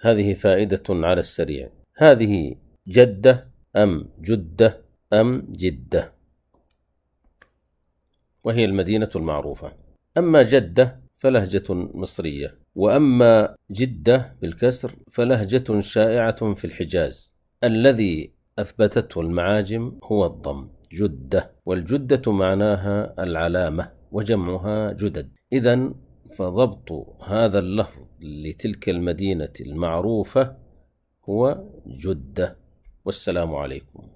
هذه فائدة على السريع هذه جدة أم جدة أم جدة وهي المدينة المعروفة أما جدة فلهجة مصرية وأما جدة بالكسر فلهجة شائعة في الحجاز الذي أثبتته المعاجم هو الضم جدة والجدة معناها العلامة وجمعها جدد إذا فضبط هذا اللفظ لتلك المدينة المعروفة هو جدة والسلام عليكم